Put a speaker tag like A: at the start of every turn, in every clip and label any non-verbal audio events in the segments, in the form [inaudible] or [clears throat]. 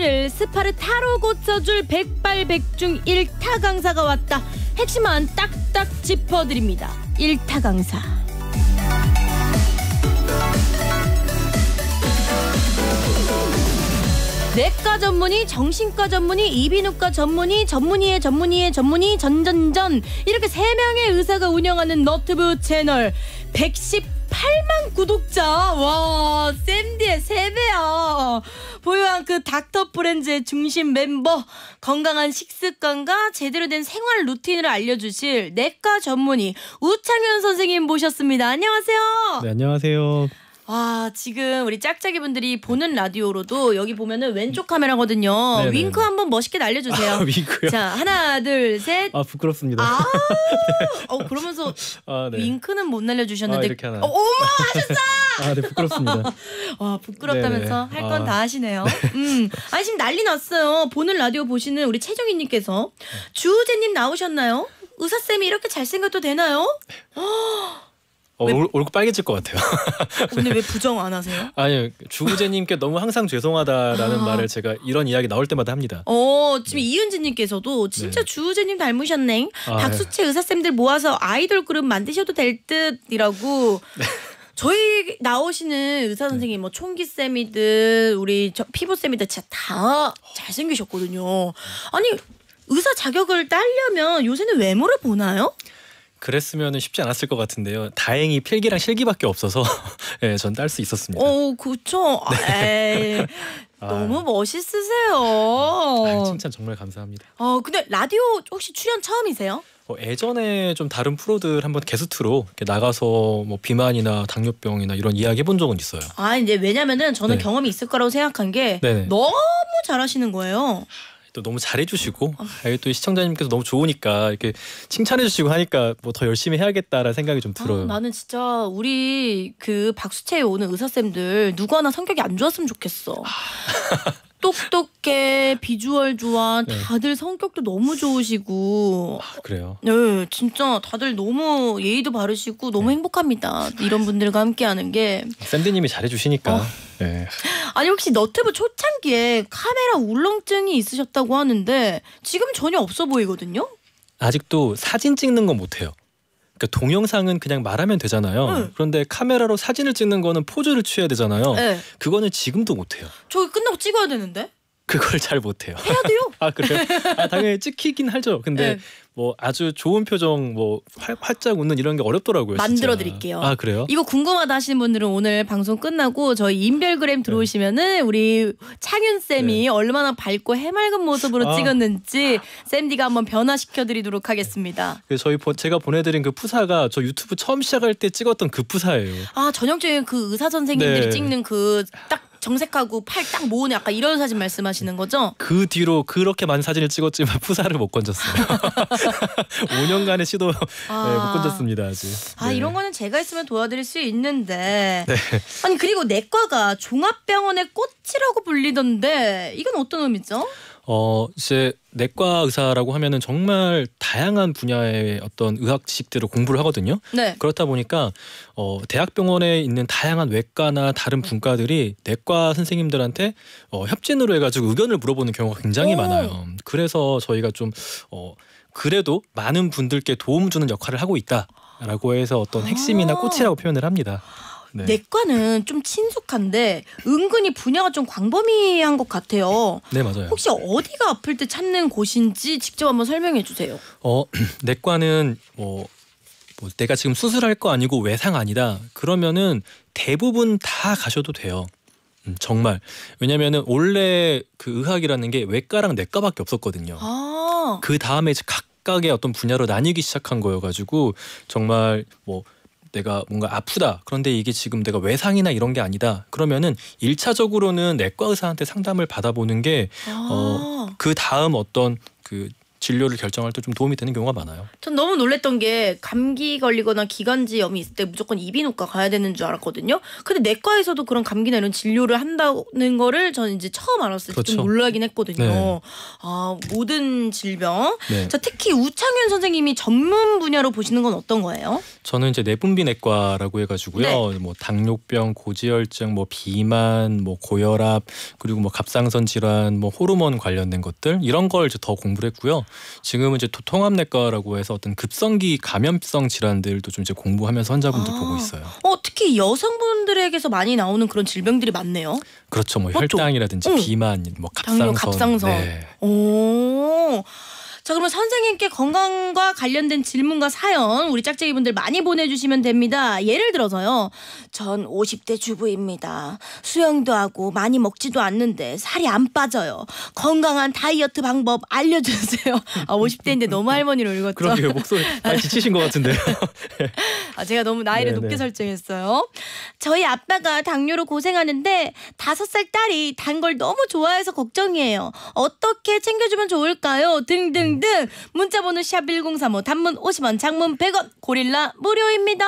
A: 스파 스파르타로 고쳐줄 백발백중 1타 강사가 왔다. 핵심만 딱딱 짚어드립니다. 일타 강사. 내과 전문의, 정신과 전문의, 이비인후과 전문의, 전문의의 전문의의 전문의, 전전전 이렇게 세 명의 의사가 운영하는 너튜브 채널 110 8만 구독자. 와, 샌디의 3배야. 보유한 그 닥터 프렌즈의 중심 멤버. 건강한 식습관과 제대로 된 생활 루틴을 알려주실 내과 전문의 우창현 선생님 모셨습니다. 안녕하세요. 네,
B: 안녕하세요.
A: 와 지금 우리 짝짝이 분들이 보는 라디오로도 여기 보면은 왼쪽 카메라거든요. 네네. 네, 윙크 네. 한번 멋있게 날려주세요. 아, 윙크요? 자 하나 둘 셋.
B: 아 부끄럽습니다. 아, [laughs] 네.
A: 어 그러면서
B: 아, 네. 윙크는
A: 못 날려주셨는데. 아, 이렇게 하나. 어, 어머 하셨다
B: 아네 부끄럽습니다.
A: [laughs] 와 부끄럽다면서 할 건다 아. 하시네요. 음 아니 지금 난리 났어요. 보는 라디오 보시는 우리 최정희님께서 주우재님 나오셨나요? 의사 쌤이 이렇게 잘생겨도 되나요? [laughs]
B: 어, 왜... 얼굴 빨개질 것 같아요. [laughs] 오늘 왜 부정 안 하세요? 아니요 주구재님께 너무 항상 죄송하다라는 아. 말을 제가 이런 이야기 나올 때마다 합니다.
A: 어 지금 네. 이은지님께서도 진짜 네. 주구재님 닮으셨네. 아, 네. 박수채 네. 의사쌤들 모아서 아이돌 그룹 만드셔도 될 듯이라고. 네. 저희 나오시는 의사 선생님 네. 뭐 총기 쌤이든 우리 피부 쌤이든 진짜 다 잘생기셨거든요. 아니 의사 자격을 따려면 요새는 외모를 보나요?
B: 그랬으면 쉽지 않았을 것 같은데요. 다행히 필기랑 실기밖에 없어서 [laughs] 예, 전 딸 수 있었습니다.
A: 오, 그쵸.
B: 네. 아. [laughs] 아. 너무
A: 멋있으세요. 아, 칭찬
B: 정말 감사합니다.
A: 어, 근데 라디오 혹시 출연 처음이세요?
B: 어, 예전에 좀 다른 프로들 한번 게스트로 나가서 뭐 비만이나 당뇨병이나 이런 이야기 해본 적은 있어요.
A: 아, 이제 왜냐면은 저는 네. 경험이 있을 거라고 생각한 게 네네. 너무 잘하시는 거예요.
B: 또 너무 잘해주시고 어. 또 시청자님께서 너무 좋으니까 이렇게 칭찬해주시고 하니까 뭐 더 열심히 해야겠다라는 생각이 좀 아, 들어요. 아,
A: 나는 진짜 우리 그 박수채에 오는 의사 쌤들 누구 하나 성격이 안 좋았으면 좋겠어. 아. [laughs] 똑똑해 비주얼 좋아 네. 다들 네. 성격도 너무 좋으시고 아, 그래요. 네 진짜 다들 너무 예의도 바르시고 너무 네. 행복합니다. 이런 분들과 함께하는 게
B: 샌디님이 잘해주시니까. 어. 네.
A: 아니 혹시 너튜브 초창기에 카메라 울렁증이 있으셨다고 하는데 지금 전혀 없어 보이거든요.
B: 아직도 사진 찍는 건 못해요. 그러니까 동영상은 그냥 말하면 되잖아요. 응. 그런데 카메라로 사진을 찍는 거는 포즈를 취해야 되잖아요. 네. 그거는 지금도 못해요.
A: 저기 끝나고 찍어야 되는데?
B: 그걸 잘 못해요. 해야 돼요. [laughs] 아 그래요? 아 당연히 찍히긴 하죠. 근데 네. 뭐 아주 좋은 표정 뭐 활, 활짝 웃는 이런 게 어렵더라고요. 만들어 드릴게요. 아 그래요? 이거
A: 궁금하다 하시는 분들은 오늘 방송 끝나고 저희 인별그램 들어오시면은 네. 우리 창윤 쌤이 네. 얼마나 밝고 해맑은 모습으로 아. 찍었는지 샘디가 한번 변화시켜드리도록 하겠습니다.
B: 그 저희 보, 제가 보내드린 그 푸사가 저 유튜브 처음 시작할 때 찍었던 그 푸사예요.
A: 아 전형적인 그 의사 선생님들이 네. 찍는 그딱 정색하고 팔 딱 모으는 약간 이런 사진 말씀하시는 거죠?
B: 그 뒤로 그렇게 많은 사진을 찍었지만 [laughs] 푸사를 못 건졌어요. 5년간의 [laughs] 시도 네, 아. 네, 못 건졌습니다 아직. 아 네.
A: 이런 거는 제가 있으면 도와드릴 수 있는데. 네. 아니 그리고 내과가 종합병원의 꽃이라고 불리던데 이건 어떤 의미죠?
B: 어 이제 내과 의사라고 하면은 정말 다양한 분야의 어떤 의학 지식들을 공부를 하거든요. 네. 그렇다 보니까 어 대학병원에 있는 다양한 외과나 다른 분과들이 내과 선생님들한테 어 협진으로 해가지고 의견을 물어보는 경우가 굉장히 오. 많아요. 그래서 저희가 좀어 그래도 많은 분들께 도움 주는 역할을 하고 있다라고 해서 어떤 아. 핵심이나 꽃이라고 표현을 합니다. 네.
A: 내과는 좀 친숙한데 은근히 분야가 좀 광범위한 것 같아요. 네 맞아요. 혹시 어디가 아플 때 찾는 곳인지 직접 한번 설명해 주세요.
B: 어 [clears throat] 내과는 뭐, 뭐 내가 지금 수술할 거 아니고 외상 아니다 그러면은 대부분 다 가셔도 돼요. 음, 정말 왜냐면은 원래 그 의학이라는 게 외과랑 내과밖에 없었거든요.
A: 아.
B: 그 다음에 각각의 어떤 분야로 나뉘기 시작한 거여가지고 정말 뭐 내가 뭔가 아프다 그런데 이게 지금 내가 외상이나 이런 게 아니다 그러면은 일차적으로는 내과 의사한테 상담을 받아보는 게그 어, 아. 그 다음 어떤 그 진료를 결정할 때 좀 도움이 되는 경우가 많아요.
A: 전 너무 놀랬던 게 감기 걸리거나 기관지염이 있을 때 무조건 이비인후과 가야 되는 줄 알았거든요. 근데 내과에서도 그런 감기나 이런 진료를 한다는 거를 저는 이제 처음 알았을 때좀 그렇죠. 놀라긴 했거든요. 네. 아 모든 질병. 네. 자 특히 우창윤 선생님이 전문 분야로 보시는 건 어떤 거예요?
B: 저는 이제 내분비내과라고 해가지고요. 네. 뭐 당뇨병, 고지혈증, 뭐 비만, 뭐 고혈압 그리고 뭐 갑상선 질환, 뭐 호르몬 관련된 것들 이런 걸 이제 더 공부를 했고요. 지금은 이제 통합내과라고 해서 어떤 급성기 감염성 질환들도 좀 이제 공부하면서 환자분들 아. 보고 있어요.
A: 어, 특히 여성분들에게서 많이 나오는 그런 질병들이 많네요.
B: 그렇죠. 뭐 혈당이라든지 응. 비만, 뭐 갑상선. 당뇨, 갑상선. 네.
A: 오. 자 그러면 선생님께 건강과 관련된 질문과 사연 우리 짝짝이분들 많이 보내주시면 됩니다. 예를 들어서요. 전 50대 주부입니다. 수영도 하고 많이 먹지도 않는데 살이 안 빠져요. 건강한 다이어트 방법 알려주세요. 아 50대인데 너무 할머니로 읽었죠. 그러게요. 목소리 많이
B: 지치신 것 같은데요. [laughs]
A: 아, 제가 너무 나이를 네네. 높게 설정했어요. 저희 아빠가 당뇨로 고생하는데 5살 딸이 단 걸 너무 좋아해서 걱정이에요. 어떻게 챙겨주면 좋을까요? 등등 등 문자번호 샵 1035 단문 50원 장문 100원 고릴라 무료입니다.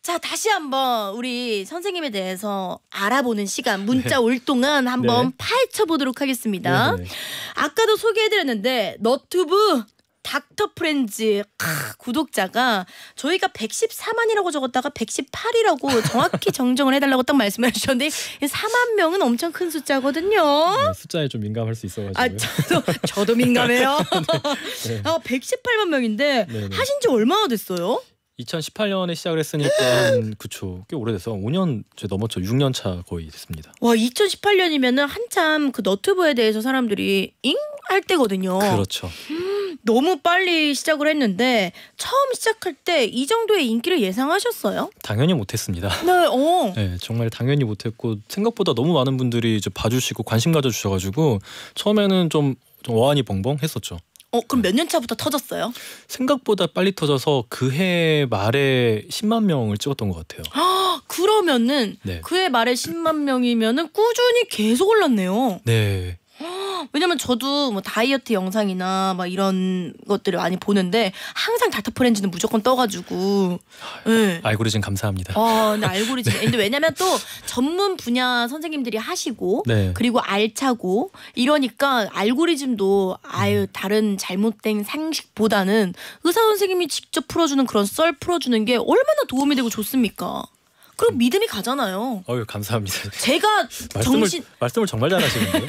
A: 자 다시 한번 우리 선생님에 대해서 알아보는 시간 문자 네. 올 동안 한번 네. 파헤쳐 보도록 하겠습니다. 네, 네 아까도 소개해드렸는데 너튜브 닥터 프렌즈 크, 구독자가 저희가 114만이라고 적었다가 118이라고 정확히 정정을 해달라고 딱 말씀해 주셨는데 4만 명은 엄청 큰 숫자거든요. 네,
B: 숫자에 좀 민감할 수 있어가지고. 아 저도 저도 민감해요. [laughs] 네, 네. 아 118만 명인데 네, 네. 하신 지 얼마나 됐어요? 2018년에 시작을 했으니까 [gasps] 그쵸 꽤 오래돼서 5년 제 넘었죠 6년 차 거의 됐습니다.
A: 와 2018년이면은 한참 그 너튜브에 대해서 사람들이 잉 할 때거든요. 그렇죠. [gasps] 너무 빨리 시작을 했는데 처음 시작할 때 이 정도의 인기를 예상하셨어요?
B: 당연히 못했습니다. 네,
A: 어.
B: [laughs] 네, 정말 당연히 못했고 생각보다 너무 많은 분들이 이제 봐주시고 관심 가져주셔가지고 처음에는 좀, 좀 어안이 벙벙했었죠.
A: 어 그럼 몇 년 차부터 터졌어요?
B: 생각보다 빨리 터져서 그 해 말에 10만 명을 찍었던 것 같아요.
A: 아 그러면은 네. 그해 말에 10만 명이면은 꾸준히 계속 올랐네요. 네. 왜냐면 저도 뭐 다이어트 영상이나 막 이런 것들을 많이 보는데 항상 닥터 프렌즈는 무조건 떠가지고
B: 네. 알고리즘 감사합니다. 아, 근데 알고리즘.
A: [laughs] 네. 근데 왜냐면 또 전문 분야 선생님들이 하시고 네. 그리고 알차고 이러니까 알고리즘도 아유 음. 다른 잘못된 상식보다는 의사 선생님이 직접 풀어주는 그런 썰 풀어주는 게 얼마나 도움이 되고 좋습니까? 그럼 믿음이 가잖아요.
B: 어유 감사합니다.
A: 제가 [laughs] 말씀을,
B: 말씀을 정말 잘하시는데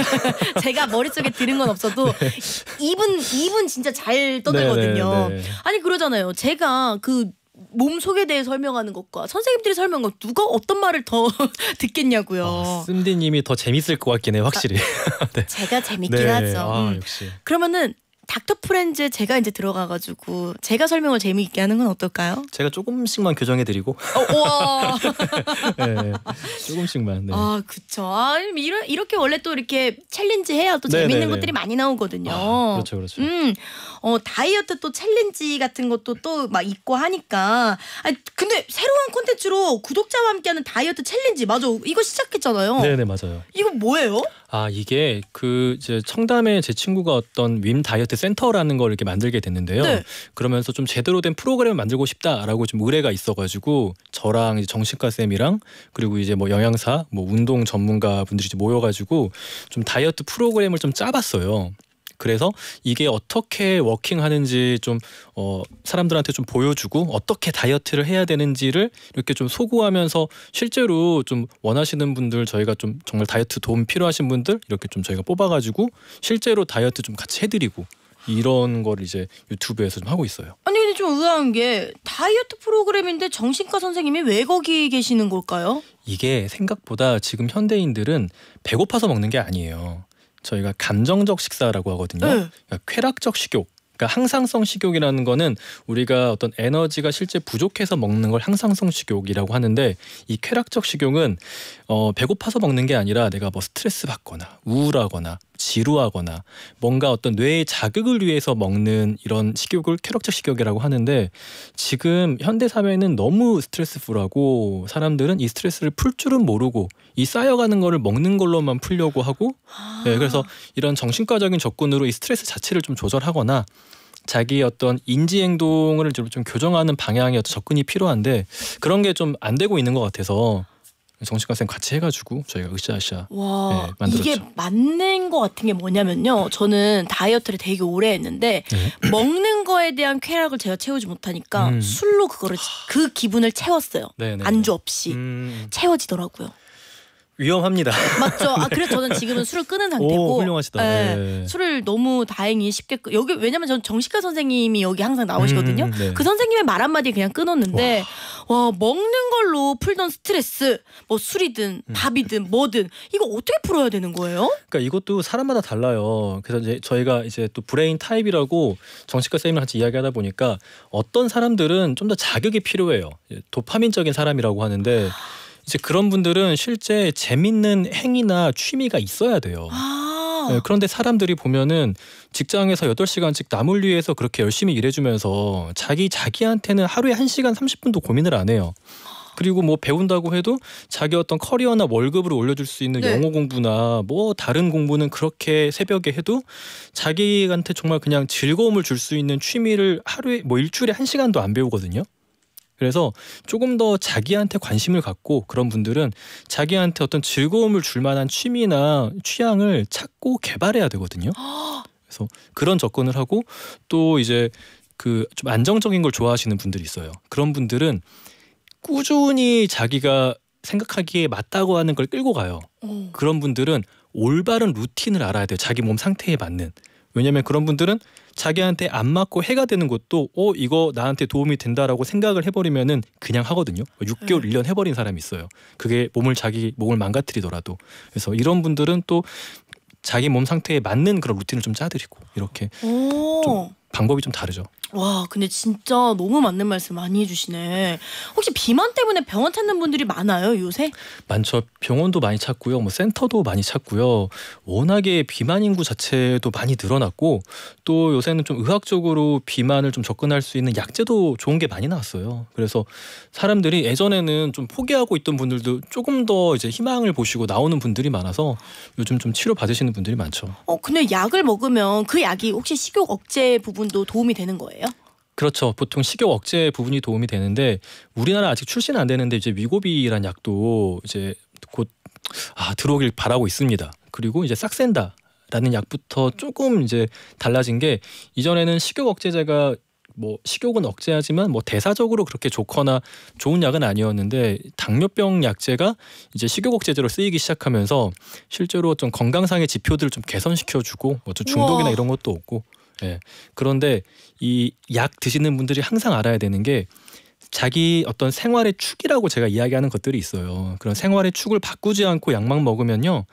A: [laughs] 제가 머릿속에 들은 건 없어도 네. 입은 입은 진짜 잘 떠들거든요. 네네, 네, 네 아니 그러잖아요. 제가 그 몸속에 대해 설명하는 것과 선생님들이 설명한 것 누가 어떤 말을 더 [laughs] 듣겠냐고요. 아, 어,
B: 디님이더 재밌을 것 같긴 해 확실히. 아, 네. 제가
A: 재밌긴 네. 하죠. 아, 음. 그러면은 닥터 프렌즈 제가 이제 들어가가지고 제가 설명을 재미있게 하는 건 어떨까요?
B: 제가 조금씩만 교정해드리고. 어, 와 [laughs] 네, 네, 조금씩만. 네. 아
A: 그쵸. 아, 이러, 이렇게 원래 또 이렇게 챌린지 해야 또 네네네. 네, 재밌는 네. 것들이 많이 나오거든요. 아, 그렇죠, 그렇죠. 음, 어 다이어트 또 챌린지 같은 것도 또 막 있고 하니까. 아 근데 새로운 콘텐츠로 구독자와 함께하는 다이어트 챌린지 맞아. 이거 시작했잖아요. 네네 맞아요. 이거 뭐예요?
B: 아 이게 그 이제 청담에 제 친구가 어떤 윈 다이어트 센터라는 걸 이렇게 만들게 됐는데요. 네. 그러면서 좀 제대로 된 프로그램을 만들고 싶다라고 좀 의뢰가 있어가지고 저랑 정신과 쌤이랑 그리고 이제 뭐 영양사, 뭐 운동 전문가 분들이 모여가지고 좀 다이어트 프로그램을 좀 짜봤어요. 그래서 이게 어떻게 워킹하는지 좀 어, 사람들한테 좀 보여주고 어떻게 다이어트를 해야 되는지를 이렇게 좀 소구하면서 실제로 좀 원하시는 분들 저희가 좀 정말 다이어트 도움 필요하신 분들 이렇게 좀 저희가 뽑아가지고 실제로 다이어트 좀 같이 해드리고 이런 걸 이제 유튜브에서 좀 하고 있어요.
A: 아니 근데 좀 의아한 게 다이어트 프로그램인데 정신과 선생님이 왜 거기 계시는
B: 걸까요? 이게 생각보다 지금 현대인들은 배고파서 먹는 게 아니에요. 저희가 감정적 식사라고 하거든요. 네. 그러니까 쾌락적 식욕. 그러니까 항상성 식욕이라는 거는 우리가 어떤 에너지가 실제 부족해서 먹는 걸 항상성 식욕이라고 하는데 이 쾌락적 식욕은 어, 배고파서 먹는 게 아니라 내가 뭐 스트레스 받거나 우울하거나 지루하거나 뭔가 어떤 뇌의 자극을 위해서 먹는 이런 식욕을 쾌락적 식욕이라고 하는데 지금 현대 사회는 너무 스트레스풀하고 사람들은 이 스트레스를 풀 줄은 모르고 이 쌓여가는 거를 먹는 걸로만 풀려고 하고 아. 네, 그래서 이런 정신과적인 접근으로 이 스트레스 자체를 좀 조절하거나 자기 어떤 인지 행동을 좀, 좀 교정하는 방향의 어떤 접근이 필요한데 그런 게 좀 안 되고 있는 것 같아서 정신과 선쌤 같이 해가지고 저희가 으쌰으쌰
A: 와, 네, 만들었죠. 이게 맞는 것 같은 게 뭐냐면요. 저는 다이어트를 되게 오래 했는데 네. 먹는 거에 대한 쾌락을 제가 채우지 못하니까 음. 술로 그거를 그 기분을 채웠어요. 네네네. 네, 안주 네. 없이 음. 채워지더라고요.
B: 위험합니다. 맞죠. 아 [laughs] 네. 그래서 저는 지금은 술을 끊은 상태고. 오, 훌륭하시다. 예, 네.
A: 술을 너무 다행히 쉽게 여기 왜냐면 전 정식과 선생님이 여기 항상 나오시거든요. 음, 네. 그 선생님의 말 한마디 그냥 끊었는데 와. 와. 먹는 걸로 풀던 스트레스 뭐 술이든 음. 밥이든 뭐든 이거 어떻게 풀어야 되는 거예요?
B: 그러니까 이것도 사람마다 달라요. 그래서 이제 저희가 이제 또 브레인 타입이라고 정식과 선생님 같이 이야기하다 보니까 어떤 사람들은 좀 더 자극이 필요해요. 도파민적인 사람이라고 하는데 아. 이제 그런 분들은 실제 재밌는 행위나 취미가 있어야 돼요. 아 네, 그런데 사람들이 보면은 직장에서 8시간씩 남을 위해서 그렇게 열심히 일해주면서 자기 자기한테는 하루에 1시간 30분도 고민을 안 해요. 그리고 뭐 배운다고 해도 자기 어떤 커리어나 월급을 올려줄 수 있는 네. 영어 공부나 뭐 다른 공부는 그렇게 새벽에 해도 자기한테 정말 그냥 즐거움을 줄 수 있는 취미를 하루에 뭐 일주일에 한 시간도 안 배우거든요. 그래서 조금 더 자기한테 관심을 갖고 그런 분들은 자기한테 어떤 즐거움을 줄 만한 취미나 취향을 찾고 개발해야 되거든요. 그래서 그런 접근을 하고 또 이제 그 좀 안정적인 걸 좋아하시는 분들이 있어요. 그런 분들은 꾸준히 자기가 생각하기에 맞다고 하는 걸 끌고 가요. 어. 그런 분들은 올바른 루틴을 알아야 돼요. 자기 몸 상태에 맞는. 왜냐면 그런 분들은 자기한테 안 맞고 해가 되는 것도 어 이거 나한테 도움이 된다라고 생각을 해버리면은 그냥 하거든요. 6개월, 네. 1년 해버린 사람이 있어요. 그게 몸을 자기 몸을 망가뜨리더라도 그래서 이런 분들은 또 자기 몸 상태에 맞는 그런 루틴을 좀 짜드리고 이렇게
A: 좀
B: 방법이 좀 다르죠.
A: 와, 근데 진짜 너무 맞는 말씀 많이 해주시네. 혹시 비만 때문에 병원 찾는 분들이 많아요
B: 요새? 많죠. 병원도 많이 찾고요. 뭐 센터도 많이 찾고요. 워낙에 비만 인구 자체도 많이 늘어났고 또 요새는 좀 의학적으로 비만을 좀 접근할 수 있는 약제도 좋은 게 많이 나왔어요. 그래서 사람들이 예전에는 좀 포기하고 있던 분들도 조금 더 이제 희망을 보시고 나오는 분들이 많아서 요즘 좀 치료 받으시는 분들이 많죠.
A: 어, 근데 약을 먹으면 그 약이 혹시 식욕 억제 부분 부분도 도움이 되는 거예요?
B: 그렇죠. 보통 식욕 억제 부분이 도움이 되는데 우리나라 아직 출시는 안 되는데 이제 위고비란 약도 이제 곧 아, 들어오길 바라고 있습니다. 그리고 이제 싹센다. 라는 약부터 조금 이제 달라진 게 이전에는 식욕 억제제가 뭐 식욕은 억제하지만 뭐 대사적으로 그렇게 좋거나 좋은 약은 아니었는데 당뇨병 약제가 이제 식욕 억제제로 쓰이기 시작하면서 실제로 좀 건강상의 지표들을 좀 개선시켜주고 뭐 중독이나 우와. 이런 것도 없고 예. 그런데 이 약 드시는 분들이 항상 알아야 되는 게 자기 어떤 생활의 축이라고 제가 이야기하는 것들이 있어요. 그런 생활의 축을 바꾸지 않고 약만 먹으면요.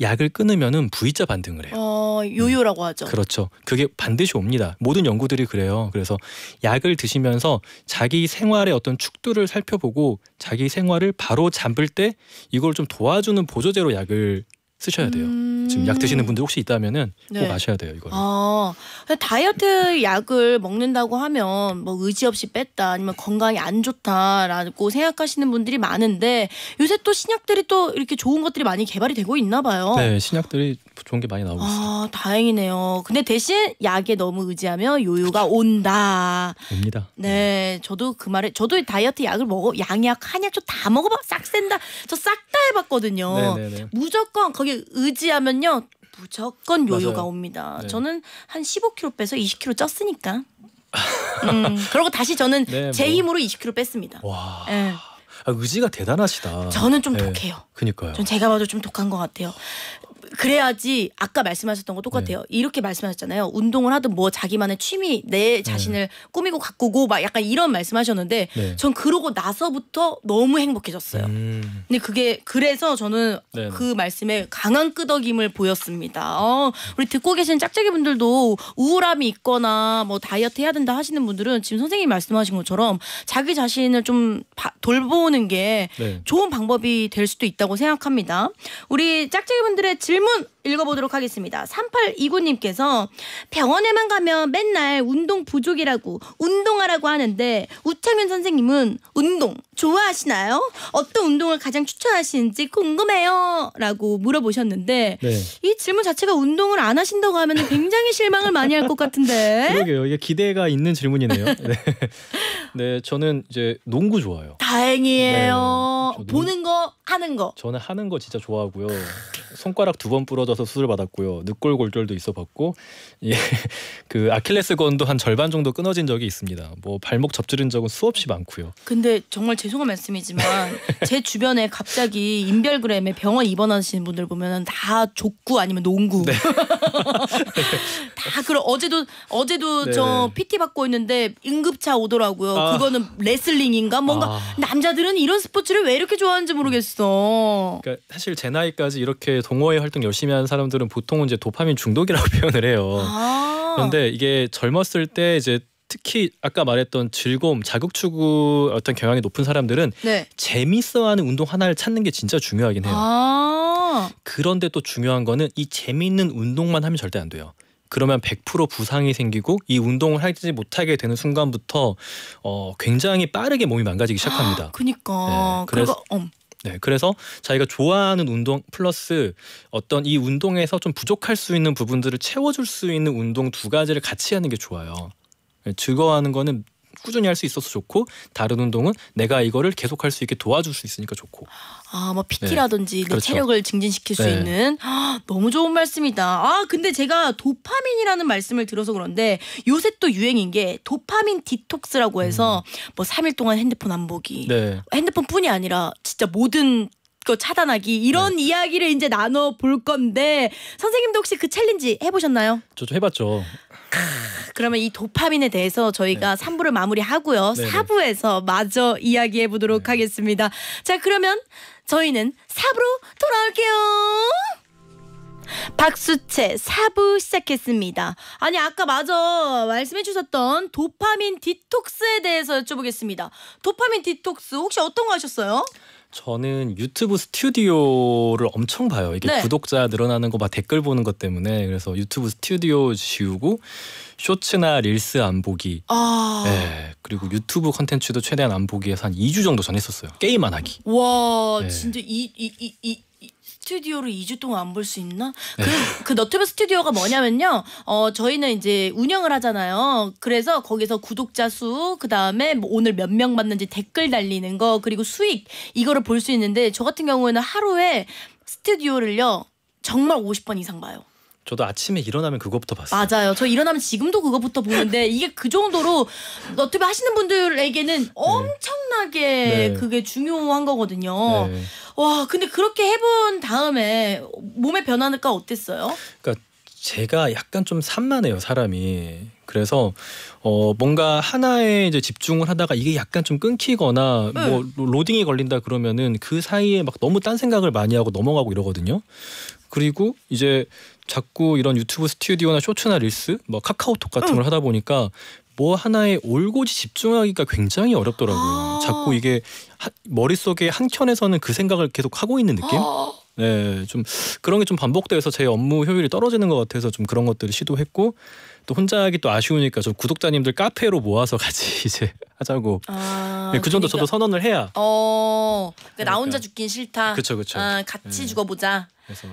B: 약을 끊으면은 V자 반등을 해요.
A: 어, 요요라고 음. 하죠.
B: 그렇죠. 그게 반드시 옵니다. 모든 연구들이 그래요. 그래서 약을 드시면서 자기 생활의 어떤 축들을 살펴보고 자기 생활을 바로 잠을때 이걸 좀 도와주는 보조제로 약을 쓰셔야 돼요. 음... 지금 약 드시는 음. 분들 혹시 있다면은 네. 꼭 아셔야 돼요 이거는
A: 아, 다이어트 약을 먹는다고 하면 뭐 의지 없이 뺐다 아니면 건강이 안 좋다라고 생각하시는 분들이 많은데 요새 또 신약들이 또 이렇게 좋은 것들이 많이 개발이 되고 있나 봐요. 네,
B: 신약들이 좋은 게 많이 나오고 아,
A: 있어요. 다행이네요. 근데 대신 약에 너무 의지하면 요요가 온다. 옵니다. 네, 네. 저도 그 말에 저도 다이어트 약을 먹어 양약 한약 좀 다 먹어봐 싹 센다 저 싹 다 해봤거든요. 네네네. 네, 네. 무조건 거 그 거기 의지하면요 무조건 요요가 맞아요. 옵니다. 네. 저는 한 15kg 빼서 20kg 쪘으니까. 음,
B: [laughs] 그리고 다시 저는 네, 뭐. 제 뭐. 힘으로
A: 20kg 뺐습니다. 와. 네.
B: 의지가 대단하시다. 저는 좀 네. 독해요. 그니까요. 전
A: 제가 봐도 좀 독한 것 같아요. 그래야지 아까 말씀하셨던 거 똑같아요. 네. 이렇게 말씀하셨잖아요. 운동을 하든 뭐 자기만의 취미 내 네. 자신을 네. 꾸미고 가꾸고 막 약간 이런 말씀하셨는데 네. 전 그러고 나서부터 너무 행복해졌어요. 음. 근데 그게 그래서 저는 네, 네. 그 말씀에 강한 끄덕임을 보였습니다. 어, 우리 듣고 계신 짝짝이 분들도 우울함이 있거나 뭐 다이어트 해야 된다 하시는 분들은 지금 선생님이 말씀하신 것처럼 자기 자신을 좀 바, 돌보는 게 좋은 방법이 될 수도 있다고 생각합니다. 우리 짝짝이 분들의 질문 질문 읽어보도록 하겠습니다. 3829님께서 병원에만 가면 맨날 운동 부족이라고 운동하라고 하는데 우창윤 선생님은 운동 좋아하시나요? 어떤 운동을 가장 추천하시는지 궁금해요. 라고 물어보셨는데 네. 이 질문 자체가 운동을 안 하신다고 하면 굉장히 실망을 많이 할 것 같은데 [laughs]
B: 그러게요. 이게 기대가 있는 질문이네요. 네. [laughs] 네 저는 이제 농구 좋아요.
A: 다행이에요. 네,
B: 보는 거 하는 거. 저는 하는 거 진짜 좋아하고요. 손가락 두 번 부러져 묻어서 수술 을 받았고요. 늑골골절도 있어봤고 예, [laughs] 그 아킬레스건도 한 절반 정도 끊어진 적이 있습니다. 뭐 발목 접지른 적은 수없이 많고요.
A: 근데 정말 죄송한 말씀이지만 [laughs] 제 주변에 갑자기 인별그램에 병원 입원하시는 분들 보면은 다 족구 아니면 농구. 네. [laughs] 다 그런 어제도 어제도 네. 저 PT 받고 있는데 응급차 오더라고요. 아. 그거는 레슬링인가 뭔가 아. 남자들은 이런 스포츠를 왜 이렇게 좋아하는지 모르겠어.
B: 그러니까 사실 제 나이까지 이렇게 동호회 활동 열심히 하는 나이한 사람들은 보통은 이제 도파민 중독이라고 [laughs] 표현을 해요. 아. 그런데 이게 젊었을 때 이제 특히 아까 말했던 즐거움, 자극 추구 어떤 경향이 높은 사람들은 네. 재밌어하는 운동 하나를 찾는 게 진짜 중요하긴 해요.
A: 아~
B: 그런데 또 중요한 거는 이 재미있는 운동만 하면 절대 안 돼요. 그러면 100% 부상이 생기고 이 운동을 하지 못하게 되는 순간부터 어, 굉장히 빠르게 몸이 망가지기 시작합니다. 아,
A: 그니까 네, 그래서 그러니까,
B: 음. 네, 그래서 자기가 좋아하는 운동 플러스 어떤 이 운동에서 좀 부족할 수 있는 부분들을 채워줄 수 있는 운동 두 가지를 같이 하는 게 좋아요. 네, 즐거워하는 거는 꾸준히 할 수 있어서 좋고 다른 운동은 내가 이거를 계속할 수 있게 도와줄 수 있으니까 좋고
A: 아 뭐 피키라든지 네. 내 그 그렇죠. 체력을 증진시킬 네. 수 있는 아, 너무 좋은 말씀이다 아 근데 제가 도파민이라는 말씀을 들어서 그런데 요새 또 유행인 게 도파민 디톡스라고 해서 음. 뭐 3일 동안 핸드폰 안 보기 네. 핸드폰뿐이 아니라 진짜 모든 그 차단하기 이런 네. 이야기를 이제 나눠 볼 건데 선생님도 혹시 그 챌린지 해보셨나요?
B: 저도 해봤죠.
A: 그러면 이 도파민에 대해서 저희가 네. 3부를 마무리하고요. 네네. 4부에서 마저 이야기해 보도록 네. 하겠습니다. 자, 그러면 저희는 4부로 돌아올게요. 박수채 4부 시작했습니다. 아니 아까 마저 말씀해 주셨던 도파민 디톡스에 대해서 여쭤보겠습니다. 도파민 디톡스 혹시 어떤 거 하셨어요?
B: 저는 유튜브 스튜디오를 엄청 봐요. 이게 네. 구독자 늘어나는 거 막 댓글 보는 것 때문에 그래서 유튜브 스튜디오 지우고 쇼츠나 릴스 안 보기. 아. 네. 그리고 유튜브 컨텐츠도 최대한 안 보기에서 한 2주 정도 전 했었어요. 게임만 하기.
A: 와, 네. 진짜 이이이이 스튜디오를 2주 동안 안 볼 수 있나? 네. 그, 그 너튜브 스튜디오가 뭐냐면요. 어, 저희는 이제 운영을 하잖아요. 그래서 거기서 구독자 수, 그 다음에 뭐 오늘 몇 명 봤는지 댓글 달리는 거, 그리고 수익, 이거를 볼 수 있는데 저 같은 경우에는 하루에 스튜디오를요, 정말 50번 이상 봐요.
B: 저도 아침에 일어나면 그거부터 봤어요.
A: 맞아요. 저 일어나면 지금도 그거부터 보는데 이게 그 정도로 너튜브 하시는 분들에게는 네. 엄청나게 네. 그게 중요한 거거든요. 네. 와, 근데 그렇게 해본 다음에 몸의 변화가 어땠어요?
B: 그러니까 제가 약간 좀 산만해요 사람이 그래서 어 뭔가 하나에 이제 집중을 하다가 이게 약간 좀 끊기거나 뭐 네. 뭐 로딩이 걸린다 그러면은 그 사이에 막 너무 딴 생각을 많이 하고 넘어가고 이러거든요 그리고 이제 자꾸 이런 유튜브 스튜디오나 쇼츠나 릴스, 뭐 카카오톡 같은 응. 걸 하다 보니까 뭐 하나에 올곧이 집중하기가 굉장히 어렵더라고요. 아 자꾸 이게 하, 머릿속에 한켠에서는 그 생각을 계속 하고 있는 느낌? 아 네, 좀 그런 게 좀 반복돼서 제 업무 효율이 떨어지는 것 같아서 좀 그런 것들을 시도했고 또 혼자 하기 또 아쉬우니까 저 구독자님들 카페로 모아서 [laughs] 같이 이제 하자고 아, 네, 그 정도 그러니까. 저도 선언을 해야.
A: 어, 그 그러니까 그러니까. 나 혼자 죽긴 싫다. 그렇그렇 아, 같이 네. 죽어보자.
B: 그래서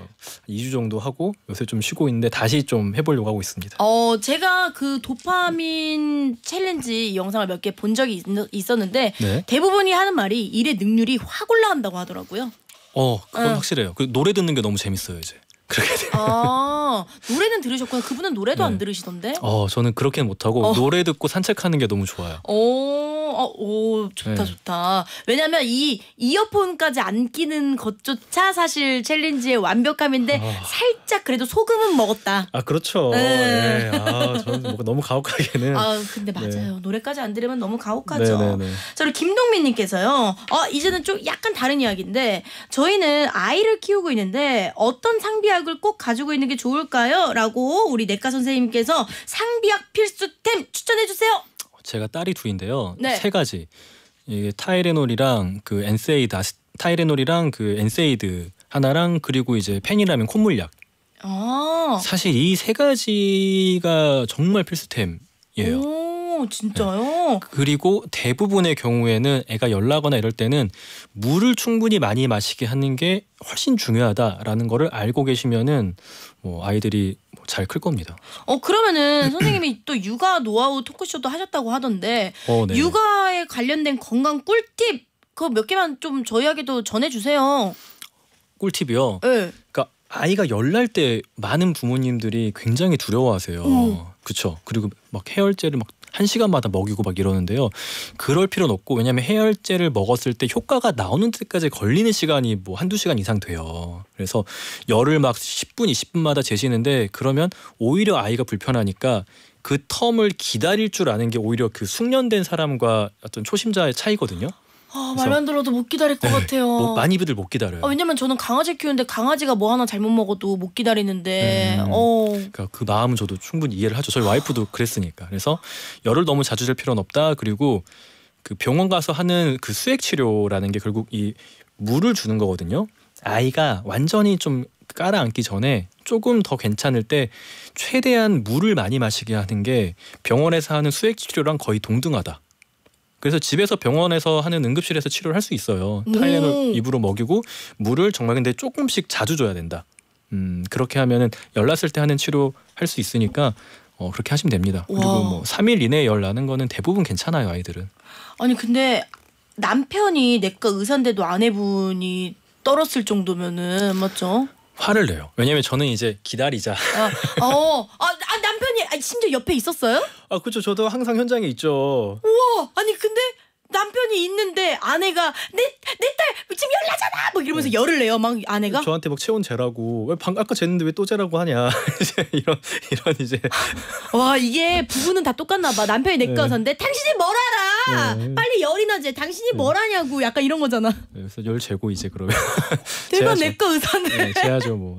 B: 2주 정도 하고 요새 좀 쉬고 있는데 다시 좀 해보려고 하고 있습니다.
A: 어 제가 그 도파민 챌린지 영상을 몇 개 본 적이 있, 었는데 네. 대부분이 하는 말이 일의 능률이 확 올라간다고 하더라고요.
B: 어 그건 응. 어. 확실해요. 그 노래 듣는 게 너무 재밌어요 이제. [laughs]
A: 그렇게 돼요. 아 노래는 들으셨구나. 그분은 노래도 네. 안 들으시던데?
B: 어 저는 그렇게는 못하고 어. 노래 듣고 산책하는 게 너무 좋아요.
A: 오. 어, 오, 좋다, 네. 좋다. 왜냐면 이 이어폰까지 안 끼는 것조차 사실 챌린지의 완벽함인데 아. 살짝 그래도 소금은 먹었다.
B: 아, 그렇죠. 네. 네. 아, 저는 뭐 너무 가혹하게는. 아,
A: 근데 맞아요. 네. 노래까지 안 들으면 너무 가혹하죠. 네네네. 저를 김동민님께서요. 어, 이제는 좀 약간 다른 이야기인데 저희는 아이를 키우고 있는데 어떤 상비약을 꼭 가지고 있는 게 좋을까요? 라고 우리 내과 선생님께서 상비약 필수템 추천해주세요.
B: 제가 딸이 두인데요. 네. 세 가지. 이게 타이레놀이랑 그 엔세이드 아스, 타이레놀이랑 그 엔세이드 하나랑 그리고 이제 팬이라면 콧물약. 아. 사실 이 세 가지가 정말 필수템이에요.
A: 오, 진짜요?
B: 네. 그리고 대부분의 경우에는 애가 열나거나 이럴 때는 물을 충분히 많이 마시게 하는 게 훨씬 중요하다라는 거를 알고 계시면은 뭐 아이들이 잘클 겁니다.
A: 어 그러면은 [clears throat] 선생님이 또 육아 노하우 토크쇼도 하셨다고 하던데 어, 네. 육아에 관련된 건강 꿀팁 그 몇 개만 좀 저희에게도 전해주세요.
B: 꿀팁이요. 네. 그러니까 아이가 열날때 많은 부모님들이 굉장히 두려워하세요. 음. 그렇죠. 그리고 막 해열제를 막한 시간마다 먹이고 막 이러는데요. 그럴 필요는 없고 왜냐하면 해열제를 먹었을 때 효과가 나오는 데까지 걸리는 시간이 뭐 한두 시간 이상 돼요. 그래서 열을 막 10분, 20분마다 재시는데 그러면 오히려 아이가 불편하니까 그 텀을 기다릴 줄 아는 게 오히려 그 숙련된 사람과 어떤 초심자의 차이거든요.
A: 아 말만 들어도 못 기다릴 것 네, 같아요. 뭐,
B: 많이들 못 기다려요. 아,
A: 왜냐면 저는 강아지 키우는데 강아지가 뭐 하나 잘못 먹어도 못 기다리는데. 음,
B: 어. 그러니까 그 마음은 저도 충분히 이해를 하죠. 저희 와이프도 그랬으니까. 그래서 열을 너무 자주 잴 필요는 없다. 그리고 그 병원 가서 하는 그 수액 치료라는 게 결국 이 물을 주는 거거든요. 아이가 완전히 좀 깔아앉기 전에 조금 더 괜찮을 때 최대한 물을 많이 마시게 하는 게 병원에서 하는 수액 치료랑 거의 동등하다. 그래서 집에서 병원에서 하는 응급실에서 치료를 할 수 있어요. 음. 타이레놀 입으로 먹이고 물을 정말 근데 조금씩 자주 줘야 된다. 음, 그렇게 하면은 열 났을 때 하는 치료 할 수 있으니까 어, 그렇게 하시면 됩니다. 그리고 뭐 3일 이내에 열 나는 거는 대부분 괜찮아요, 아이들은.
A: 아니, 근데 남편이 내과 의사인데도 아내분이 떨었을 정도면은 맞죠?
B: 화를 내요. 왜냐면 저는 이제 기다리자. 어,
A: 어. 아, 아, 남편이 아, 심지어 옆에 있었어요?
B: 아 그렇죠. 저도 항상 현장에 있죠.
A: 우와, 아니 근데 남편이 있는데 아내가 내 내딸 지금
B: 열나잖아 뭐 이러면서 네. 열을 내요 막 아내가 저한테 막 체온 재라고 왜 방 아까 쟀는데 왜 또 재라고 하냐 [laughs] 이제 이런 이런
A: 이제 [laughs] 와 이게 부부는 다 똑같나 봐 남편이 내꺼서인데 네. 당신이 뭘 알아 네. 빨리 열이나 재 당신이 뭘 네. 하냐고 약간 이런 거잖아 네,
B: 그래서 열 재고 이제 그러면 제가 [laughs] 내꺼
A: 의사인데 네, 재야죠 뭐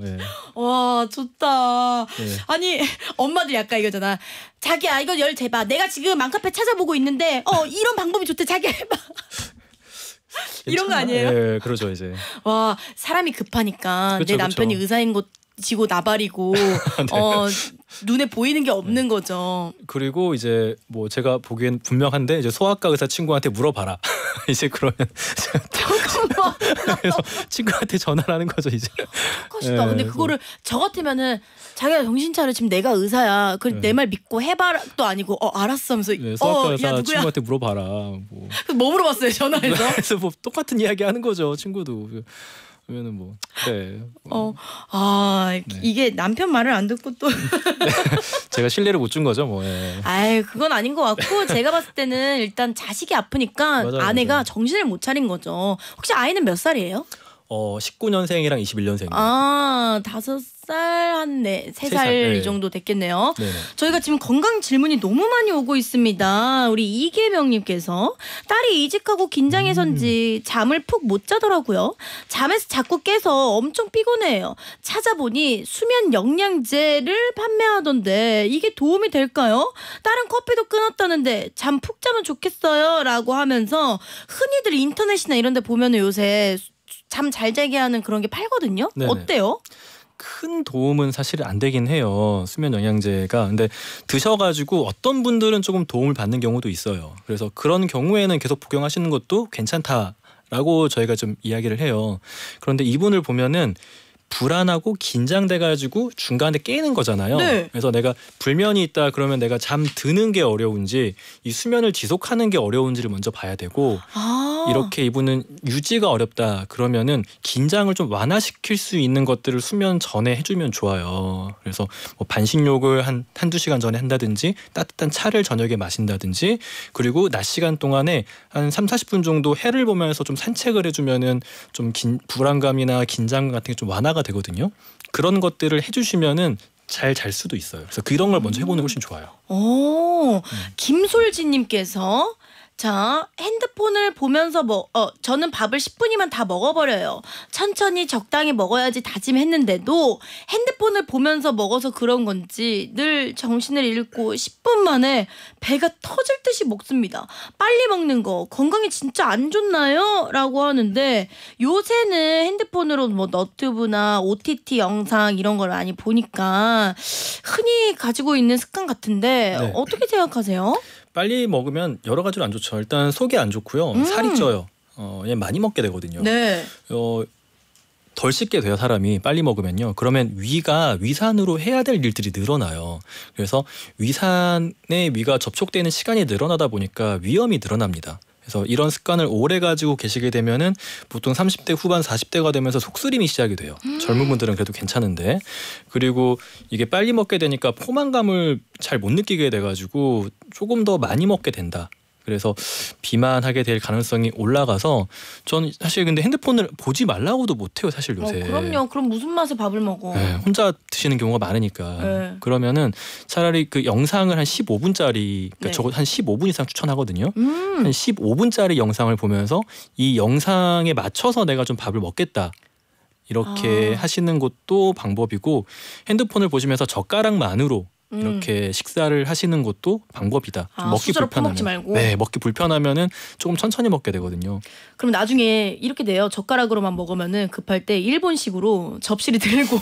A: 와 좋다 아니 엄마들 약간 이거잖아 자기야 이거 열 재봐. 내가 지금 맘카페 찾아보고 있는데 어 [laughs] 이런 방법이 좋대. 자기 야 해봐. [laughs]
B: 이런 거 아니에요? 예, 그러죠 이제. [laughs]
A: 와 사람이 급하니까 그쵸, 내 남편이 그쵸. 의사인 것 지고 나발이고 네. 어 눈에 보이는 게 네. 없는 거죠.
B: 그리고 이제 뭐 제가 보기엔 분명한데 이제 소아과 의사 친구한테 물어봐라. [laughs] 이제 그러면 그래서 친구한테 전화하는 거죠 이제. 컷이다. 네, 근데 그거를
A: 저 같으면은 자기가 정신 차려 지금 내가 의사야. 그내말 네. 믿고 해봐도 아니고 어 알았어 면서 네, 어, 소아과 어, 의사 야, 친구한테
B: 물어봐라. 뭐.
A: 그 뭐 물어봤어요 전화해서. [laughs] 그래서
B: 뭐 똑같은 이야기 하는 거죠 친구도. 보면은 뭐 그래. 네.
A: 어, 뭐. 아 네. 이게 남편 말을 안 듣고 또
B: [laughs] 제가 신뢰를 못 준 거죠, 뭐. 예.
A: 아유 그건 아닌 것 같고 제가 봤을 때는 일단 자식이 아프니까 맞아요, 아내가 맞아요. 정신을 못 차린 거죠. 혹시 아이는 몇 살이에요?
B: 어 19년생이랑 21년생.
A: 아 다섯 네, 살한네세살이 네. 정도 됐겠네요. 네 저희가 지금 건강 질문이 너무 많이 오고 있습니다. 우리 이계명님께서 딸이 이직하고 긴장해서인지 음. 잠을 푹 못 자더라고요. 잠에서 자꾸 깨서 엄청 피곤해요. 찾아보니 수면 영양제를 판매하던데 이게 도움이 될까요? 딸은 커피도 끊었다는데 잠 푹 자면 좋겠어요. 라고 하면서 흔히들 인터넷이나 이런 데 보면 요새 잠잘 자게 하는 그런 게 팔거든요. 네네. 어때요?
B: 큰 도움은 사실 안 되긴 해요. 수면 영양제가. 근데 드셔가지고 어떤 분들은 조금 도움을 받는 경우도 있어요. 그래서 그런 경우에는 계속 복용하시는 것도 괜찮다라고 저희가 좀 이야기를 해요. 그런데 이분을 보면은 불안하고 긴장돼가지고 중간에 깨는 거잖아요. 네. 그래서 내가 불면이 있다 그러면 내가 잠 드는 게 어려운지 이 수면을 지속하는 게 어려운지를 먼저 봐야 되고
A: 아 이렇게
B: 이분은 유지가 어렵다 그러면은 긴장을 좀 완화시킬 수 있는 것들을 수면 전에 해주면 좋아요. 그래서 뭐 반신욕을 한 한두 시간 전에 한다든지 따뜻한 차를 저녁에 마신다든지 그리고 낮 시간 동안에 한 3, 40분 정도 해를 보면서 좀 산책을 해주면은 좀 긴, 불안감이나 긴장 같은 게 좀 완화가 효과가 되거든요. 그런 것들을 해주시면은 잘 잘 수도 있어요. 그래서 그런 걸 먼저 해보는 게 훨씬 좋아요.
A: 오, 음. 김솔진님께서 자, 핸드폰을 보면서 뭐, 어, 저는 밥을 10분이면 다 먹어버려요. 천천히 적당히 먹어야지 다짐했는데도 핸드폰을 보면서 먹어서 그런 건지 늘 정신을 잃고 10분 만에 배가 터질 듯이 먹습니다. 빨리 먹는 거 건강에 진짜 안 좋나요? 라고 하는데 요새는 핸드폰으로 뭐 너튜브나 OTT 영상 이런 걸 많이 보니까 흔히 가지고 있는 습관 같은데 네. 어떻게 생각하세요?
B: 빨리 먹으면 여러 가지로 안 좋죠. 일단 속이 안 좋고요. 음. 살이 쪄요. 어, 얘 많이 먹게 되거든요. 네. 어, 덜 씻게 돼요 사람이 빨리 먹으면요 그러면 위가 위산으로 해야 될 일들이 늘어나요 그래서 위산에 위가 접촉되는 시간이 늘어나다 보니까 위험이 늘어납니다 그래서 이런 습관을 오래 가지고 계시게 되면은 보통 30대 후반 40대가 되면서 속쓰림이 시작이 돼요. 음. 젊은 분들은 그래도 괜찮은데 그리고 이게 빨리 먹게 되니까 포만감을 잘 못 느끼게 돼가지고 조금 더 많이 먹게 된다. 그래서 비만하게 될 가능성이 올라가서 전 사실 근데 핸드폰을 보지 말라고도 못해요 사실 어, 요새. 어, 그럼요.
A: 그럼 무슨 맛에 밥을 먹어? 네,
B: 혼자 드시는 경우가 많으니까. 네. 그러면은 차라리 그 영상을 한 15분짜리 그러니까 네. 적한 15분 이상 추천하거든요. 음. 한 15분짜리 영상을 보면서 이 영상에 맞춰서 내가 좀 밥을 먹겠다. 이렇게 아. 하시는 것도 방법이고 핸드폰을 보시면서 젓가락만으로 이렇게 음. 식사를 하시는 것도 방법이다. 아, 먹기 불편하면 네 먹기 불편하면은 조금 천천히 먹게 되거든요.
A: 그럼 나중에 이렇게 돼요. 젓가락으로만 먹으면은 급할 때 일본식으로 접시를 [laughs] 들고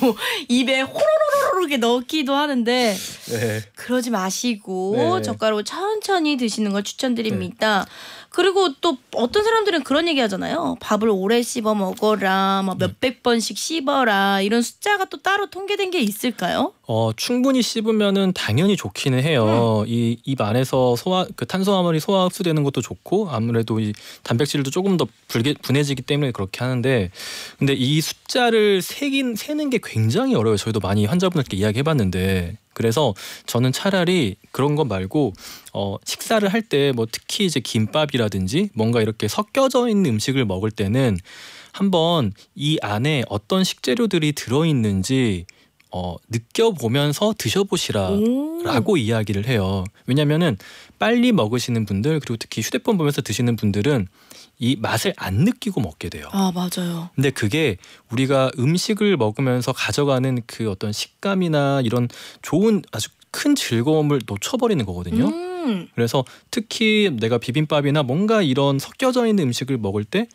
A: 입에 호로로로 모르게 넣기도 하는데 네. 그러지 마시고 네. 젓가락으로 천천히 드시는 걸 추천드립니다. 네. 그리고 또 어떤 사람들은 그런 얘기 하잖아요. 밥을 오래 씹어 먹어라, 뭐 네. 몇백 번씩 씹어라 이런 숫자가 또 따로 통계된 게 있을까요?
B: 어 충분히 씹으면은 당연히 좋기는 해요. 음. 이입 안에서 소화 그 탄수화물이 소화 흡수되는 것도 좋고 아무래도 이 단백질도 조금 더 불게, 분해지기 때문에 그렇게 하는데 근데 이 숫자를 세긴 세는 게 굉장히 어려워요. 저희도 많이 환자분들 이렇게 이야기해봤는데 그래서 저는 차라리 그런 거 말고 어, 식사를 할 때 뭐 특히 이제 김밥이라든지 뭔가 이렇게 섞여져 있는 음식을 먹을 때는 한번 이 안에 어떤 식재료들이 들어있는지 어, 느껴보면서 드셔보시라라고 이야기를 해요. 왜냐면은 빨리 먹으시는 분들 그리고 특히 휴대폰 보면서 드시는 분들은 이 맛을 안 느끼고 먹게 돼요.
A: 아 맞아요.
B: 근데 그게 우리가 음식을 먹으면서 가져가는 그 어떤 식감이나 이런 좋은 아주 큰 즐거움을 놓쳐버리는 거거든요. 음. 그래서 특히 내가 비빔밥이나 뭔가 이런 섞여져 있는 음식을 먹을 때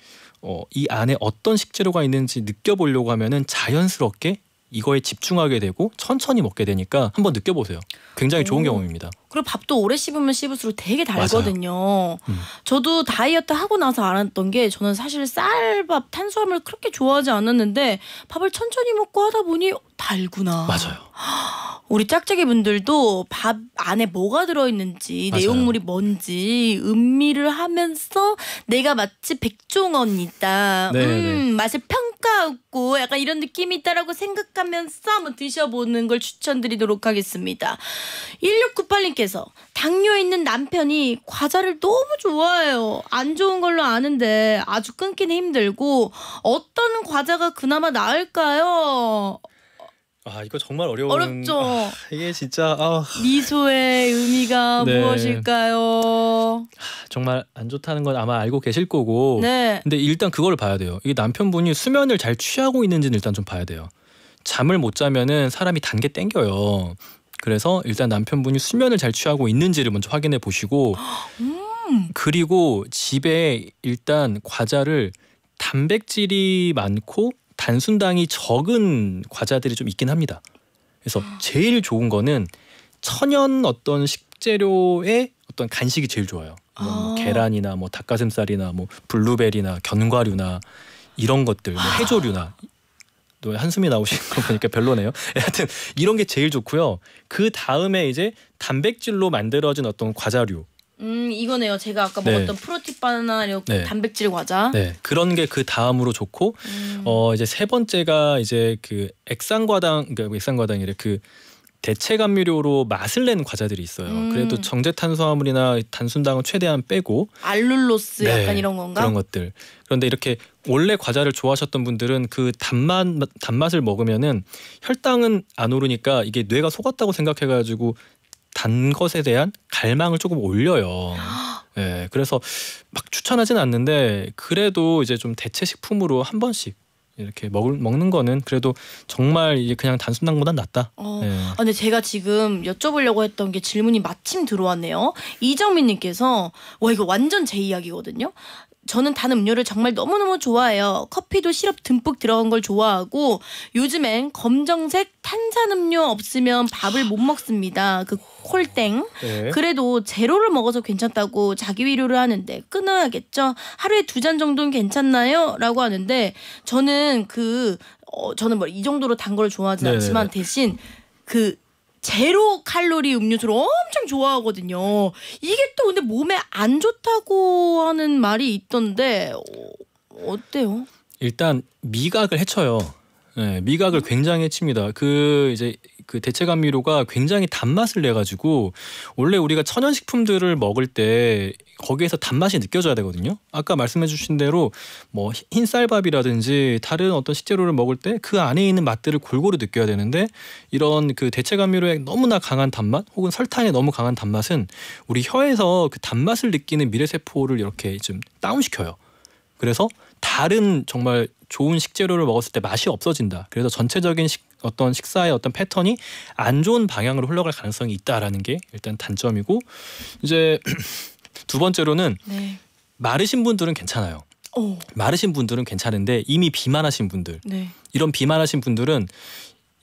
B: 어, 이 안에 어떤 식재료가 있는지 느껴보려고 하면은 자연스럽게 이거에 집중하게 되고 천천히 먹게 되니까 한번 느껴보세요. 굉장히 좋은 오. 경험입니다.
A: 그리고 밥도 오래 씹으면 씹을수록 되게 달거든요. 음. 저도 다이어트 하고 나서 알았던 게 저는 사실 쌀밥 탄수화물 그렇게 좋아하지 않았는데 밥을 천천히 먹고 하다 보니 달구나. 맞아요. [gasps] 우리 짝짝이 분들도 밥 안에 뭐가 들어있는지 맞아요. 내용물이 뭔지 음미를 하면서 내가 마치 백종원이다. 네, 음, 네. 맛을 평가하고 약간 이런 느낌이 있다라고 생각하면서 한번 드셔보는 걸 추천드리도록 하겠습니다. 1 6 9 8님께 이모님께서 당뇨 있는 남편이 과자를 너무 좋아해요. 안 좋은 걸로 아는데 아주 끊기는 힘들고 어떤 과자가 그나마 나을까요?
B: 아 이거 정말 어려운 어렵죠. 아, 이게 진짜 아.
A: 미소의 의미가 [laughs] 네. 무엇일까요?
B: 정말 안 좋다는 건 아마 알고 계실 거고. 네. 근데 일단 그걸 봐야 돼요. 이게 남편분이 수면을 잘 취하고 있는지는 일단 좀 봐야 돼요. 잠을 못 자면은 사람이 단게 땡겨요. 그래서 일단 남편분이 수면을 잘 취하고 있는지를 먼저 확인해 보시고 [gasps]
A: 음.
B: 그리고 집에 일단 과자를 단백질이 많고 단순당이 적은 과자들이 좀 있긴 합니다. 그래서 [gasps] 제일 좋은 거는 천연 어떤 식재료의 어떤 간식이 제일 좋아요.
A: 뭐, 뭐 아. 뭐 계란이나
B: 뭐 닭가슴살이나 뭐 블루베리나 견과류나 이런 것들, 뭐 아. 해조류나 또 한숨이 나오시는 거 보니까 별로네요. 예, 하여튼 이런 게 제일 좋고요. 그 다음에 이제 단백질로 만들어진 어떤 과자류
A: 음 이거네요. 제가 아까 네. 먹었던 프로틴 바나나류 네. 단백질 과자. 네
B: 그런 게 그 다음으로 좋고 음. 어 이제 세 번째가 이제 그 액상과당 그러니까 액상과당이래 그 대체 감미료로 맛을 낸 과자들이 있어요. 음. 그래도 정제 탄수화물이나 단순당은 최대한 빼고
A: 알룰로스 네, 약간 이런 건가? 그런
B: 것들. 그런데 이렇게 원래 과자를 좋아하셨던 분들은 그 단맛 단맛을 먹으면은 혈당은 안 오르니까 이게 뇌가 속았다고 생각해가지고 단 것에 대한 갈망을 조금 올려요. [gasps] 예, 네, 그래서 막 추천하진 않는데 그래도 이제 좀 대체 식품으로 한 번씩 이렇게 먹을 먹는 거는 그래도 정말 이제 그냥 단순당보단 낫다. 어, 네. 아, 예.
A: 근데 제가 지금 여쭤보려고 했던 게 질문이 마침 들어왔네요. 이정민님께서 와 이거 완전 제 이야기거든요. 저는 단 음료를 정말 너무너무 좋아해요. 커피도 시럽 듬뿍 들어간 걸 좋아하고 요즘엔 검정색 탄산음료 없으면 밥을 못 먹습니다. 그 콜땡. 네. 그래도 제로를 먹어서 괜찮다고 자기 위로를 하는데 끊어야겠죠. 하루에 두 잔 정도는 괜찮나요? 라고 하는데 저는 그 어, 저는 뭐 이 정도로 단 걸 좋아하진 네. 않지만 대신 그 제로 칼로리 음료수를 엄청 좋아하거든요. 이게 또 근데 몸에 안 좋다고 하는 말이 있던데 어, 때요
B: 일단 미각을 해쳐요. 네, 미각을 굉장히 해칩니다. 그 이제 그 대체 감미료가 굉장히 단맛을 내 가지고 원래 우리가 천연식품들을 먹을 때 거기에서 단맛이 느껴져야 되거든요. 아까 말씀해주신 대로 뭐 흰쌀밥이라든지 다른 어떤 식재료를 먹을 때 그 안에 있는 맛들을 골고루 느껴야 되는데 이런 그 대체 감미료의 너무나 강한 단맛 혹은 설탕의 너무 강한 단맛은 우리 혀에서 그 단맛을 느끼는 미래 세포를 이렇게 좀 다운시켜요. 그래서 다른 정말 좋은 식재료를 먹었을 때 맛이 없어진다. 그래서 전체적인 식, 어떤 식사의 어떤 패턴이 안 좋은 방향으로 흘러갈 가능성이 있다라는 게 일단 단점이고 이제 [clears throat] 두 번째로는 네. 마르신 분들은 괜찮아요. 오. 마르신 분들은 괜찮은데 이미 비만하신 분들 네. 이런 비만하신 분들은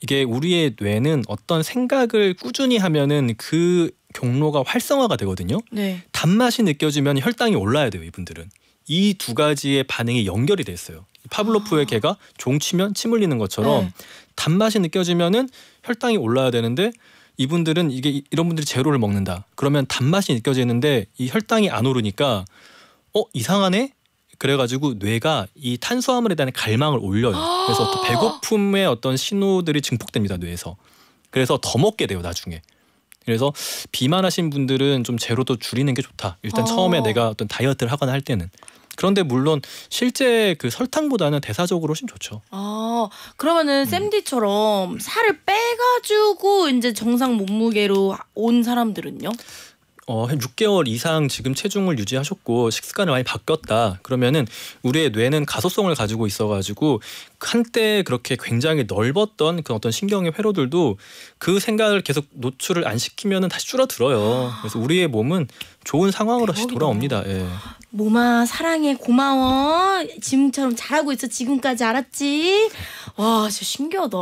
B: 이게 우리의 뇌는 어떤 생각을 꾸준히 하면은 그 경로가 활성화가 되거든요. 네. 단맛이 느껴지면 혈당이 올라야 돼요. 이분들은 이 두 가지의 반응이 연결이 됐어요 파블로프의 아. 개가 종 치면 침 흘리는 것처럼 네. 단맛이 느껴지면은 혈당이 올라야 되는데 이분들은 이게 이런 분들이 제로를 먹는다. 그러면 단맛이 느껴지는데 이 혈당이 안 오르니까 어 이상하네. 그래가지고 뇌가 이 탄수화물에 대한 갈망을 올려요. 그래서 어 [gasps] 배고픔의 어떤 신호들이 증폭됩니다 뇌에서. 그래서 더 먹게 돼요 나중에. 그래서 비만하신 분들은 좀 제로도 줄이는 게 좋다. 일단 처음에 어. 내가 어떤 다이어트를 하거나 할 때는. 그런데 물론 실제 그 설탕보다는 대사적으로 훨씬 좋죠.
A: 아 그러면은 음. 샌디처럼 살을 빼가지고 이제 정상 몸무게로 온 사람들은요?
B: 어, 한 6개월 이상 지금 체중을 유지하셨고 식습관을 많이 바뀌었다. 그러면은 우리의 뇌는 가소성을 가지고 있어가지고 한때 그렇게 굉장히 넓었던 그 어떤 신경의 회로들도 그 생각을 계속 노출을 안 시키면은 다시 줄어들어요. 그래서 우리의 몸은 좋은 상황으로 다시 돌아옵니다. 예.
A: 모마 사랑해 고마워 지금처럼 잘하고 있어 지금까지 알았지 와 진짜 신기하다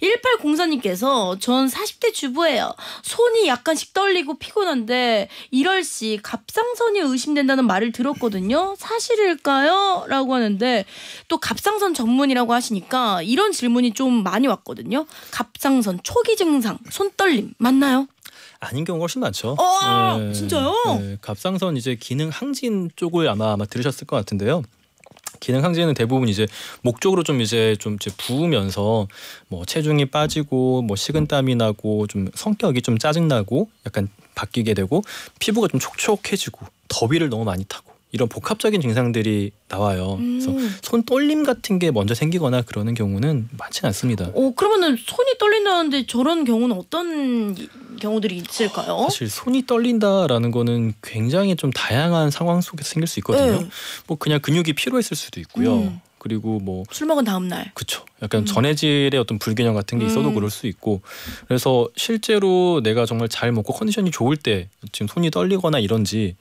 A: 1804님께서 전 40대 주부예요 손이 약간씩 떨리고 피곤한데 이럴시 갑상선이 의심된다는 말을 들었거든요 사실일까요? 라고 하는데 또 갑상선 전문이라고 하시니까 이런 질문이 좀 많이 왔거든요 갑상선 초기 증상 손떨림 맞나요?
B: 아닌 경우가 훨씬 많죠. 어, 네. 진짜요? 네. 갑상선 이제 기능 항진 쪽을 아마 아마 들으셨을 것 같은데요. 기능 항진은 대부분 이제 목 쪽으로 좀 이제 좀 이제 부으면서 뭐 체중이 빠지고 뭐 식은땀이 나고 좀 성격이 좀 짜증나고 약간 바뀌게 되고 피부가 좀 촉촉해지고 더위를 너무 많이 타고 이런 복합적인 증상들이 나와요. 음. 그래서 손 떨림 같은 게 먼저 생기거나 그러는 경우는 많지 않습니다.
A: 어, 그러면은 손이 떨린다는데 저런 경우는
B: 어떤 경우들이 있을까요? 사실 손이 떨린다라는 거는 굉장히 좀 다양한 상황 속에서 생길 수 있거든요. 네. 뭐 그냥 근육이 피로했을 수도 있고요. 음. 그리고 뭐
A: 술 먹은 다음 날 그쵸
B: 약간 음. 전해질의 어떤 불균형 같은 게 있어도 음. 그럴 수 있고 그래서 실제로 내가 정말 잘 먹고 컨디션이 좋을 때 지금 손이 떨리거나 이런지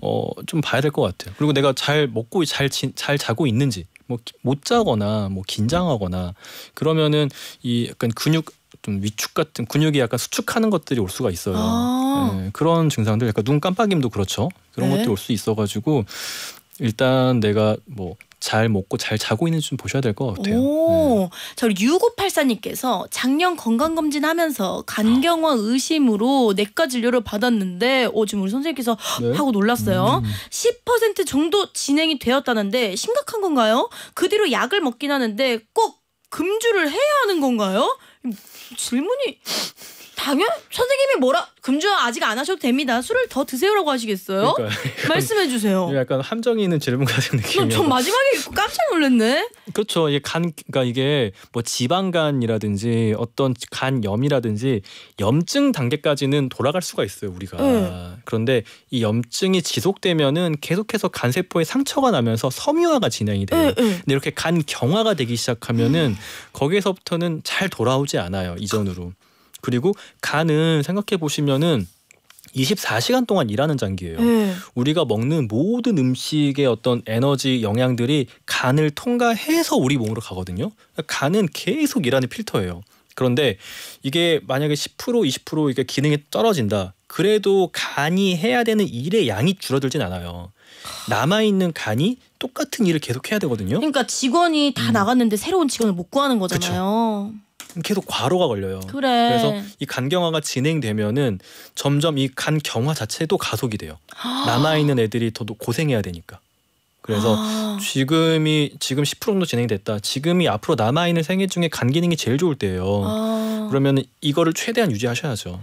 B: 어좀 봐야 될 것 같아요 그리고 내가 잘 먹고 잘 잘 자고 있는지 뭐 못 자거나 뭐 긴장하거나 그러면은 이 약간 근육 좀 위축 같은 근육이 약간 수축하는 것들이 올 수가 있어요. 아 네, 그런 증상들, 약간 눈 깜빡임도 그렇죠. 그런 네. 것들이 올 수 있어가지고 일단 내가 뭐 잘 먹고 잘 자고 있는지 좀 보셔야 될 것
A: 같아요. 오, 저 네. 6팔사님께서 작년 건강검진 하면서 간경화 의심으로 내과 진료를 받았는데 오, 어, 지금 우리 선생님께서 네? 하고 놀랐어요. 음. 10% 정도 진행이 되었다는데 심각한 건가요? 그 뒤로 약을 먹긴 하는데 꼭 금주를 해야 하는 건가요? 음, 질문이 당연 선생님이 뭐라 금주 아직 안 하셔도 됩니다. 술을 더 드세요라고 하시겠어요? 그러니까,
B: 말씀해 주세요. 약간 함정이 있는 질문 같은 느낌이 마지막에
A: 깜짝 놀랐네.
B: 그렇죠. 이게 간 그러니까 이게 뭐 지방간이라든지 어떤 간염이라든지 염증 단계까지는 돌아갈 수가 있어요, 우리가. 네. 그런데 이 염증이 지속되면은 계속해서 간세포에 상처가 나면서 섬유화가 진행이 돼요. 네, 네. 근데 이렇게 간 경화가 되기 시작하면은 거기에서부터는 잘 돌아오지 않아요, 이전으로. 그리고 간은 생각해 보시면은 24시간 동안 일하는 장기예요. 네. 우리가 먹는 모든 음식의 어떤 에너지 영양들이 간을 통과해서 우리 몸으로 가거든요. 그러니까 간은 계속 일하는 필터예요. 그런데 이게 만약에 10% 20% 이게 기능이 떨어진다. 그래도 간이 해야 되는 일의 양이 줄어들진 않아요. 남아 있는 간이 똑같은 일을 계속 해야 되거든요. 그러니까 직원이 다 음. 나갔는데 새로운 직원을 못 구하는 거잖아요. 그쵸. 계속 과로가 걸려요. 그래. 그래서 이 간경화가 진행되면은 점점 이 간경화 자체도 가속이 돼요. 아. 남아 있는 애들이 더 고생해야 되니까. 그래서 아. 지금이 지금 10% 정도 진행됐다. 지금이 앞으로 남아 있는 생애 중에 간 기능이 제일 좋을 때예요. 아. 그러면 이거를 최대한 유지하셔야죠.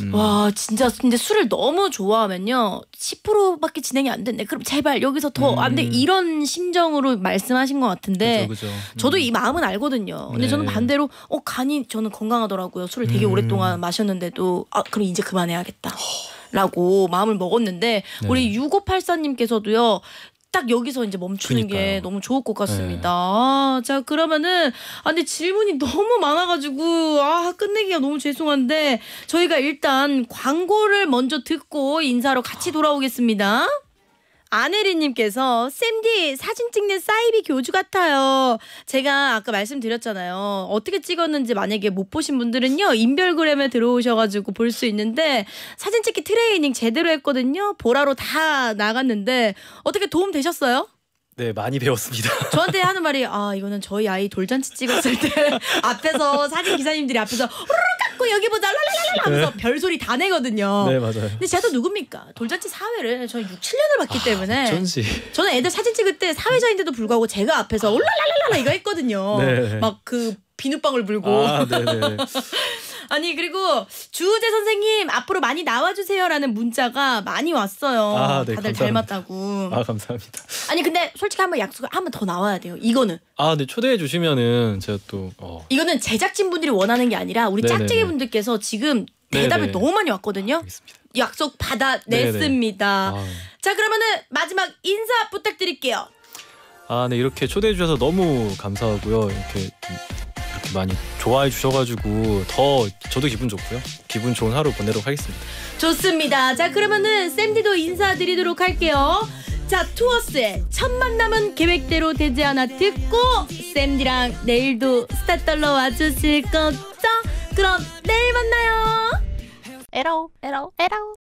B: 음.
A: 와 진짜 근데 술을 너무 좋아하면요 10%밖에 진행이 안 된대. 그럼 제발 여기서 더 안 돼. 음. 이런 심정으로 말씀하신 것 같은데 그죠, 그죠. 음. 저도 이 마음은 알거든요. 근데 네. 저는 반대로 어 간이 저는 건강하더라고요. 술을 되게 음. 오랫동안 마셨는데도 아 그럼 이제 그만해야겠다. 라고 마음을 먹었는데 네. 우리 6584님께서도요 딱 여기서 이제 멈추는 그니까요게 너무 좋을 것 같습니다. 네. 아, 자 그러면은 아 근데 질문이 [laughs] 너무 많아가지고 아 끝내기가 너무 죄송한데 저희가 일단 광고를 먼저 듣고 인사로 같이 돌아오겠습니다. 아내리님께서 쌤디 사진 찍는 사이비 교주 같아요. 제가 아까 말씀드렸잖아요. 어떻게 찍었는지 만약에 못 보신 분들은요 인별그램에 들어오셔가지고 볼 수 있는데 사진 찍기 트레이닝 제대로 했거든요. 보라로 다 나갔는데 어떻게 도움 되셨어요?
B: 네 많이 배웠습니다.
A: [laughs] 저한테 하는 말이 아 이거는 저희 아이 돌잔치 찍었을 때 [laughs] 앞에서 사진 기사님들이 앞에서 호로록 갖고 여기 보자 랄랄랄라 하면서 네. 별소리 다 내거든요. 네 맞아요. 근데 제가 또 누굽니까? 돌잔치 사회를 저는 6, 7년을 봤기 아, 때문에 전시. 저는 애들 사진 찍을 때 사회자인데도 불구하고 제가 앞에서 올랄랄랄라 아. 이거 했거든요. 네. 막 그 비눗방울 불고. 아, 네, 네. [laughs] 아니 그리고 주우재 선생님 앞으로 많이 나와주세요라는 문자가 많이 왔어요. 아, 네, 다들 닮았다고. 아 감사합니다. 아니 근데 솔직히 한번 약속 한번 더 나와야 돼요. 이거는.
B: 아, 네 초대해 주시면은 제가 또. 어.
A: 이거는 제작진 분들이 원하는 게 아니라 우리 짝짝이 분들께서 지금 대답을 네네. 너무 많이 왔거든요. 알겠습니다. 약속 받아냈습니다. 아. 자 그러면은 마지막 인사 부탁드릴게요.
B: 아, 네 이렇게 초대해 주셔서 너무 감사하고요. 이렇게 많이 좋아해 주셔가지고 더 저도 기분 좋고요. 기분 좋은 하루 보내도록 하겠습니다.
A: 좋습니다. 자 그러면은 샌디도 인사드리도록 할게요. 자 투어스의 첫 만남은 계획대로 되지 않아 듣고 샌디랑 내일도 스타 떨러 와주실 거죠? 그럼 내일 만나요.
B: 에라오 에라오 에라오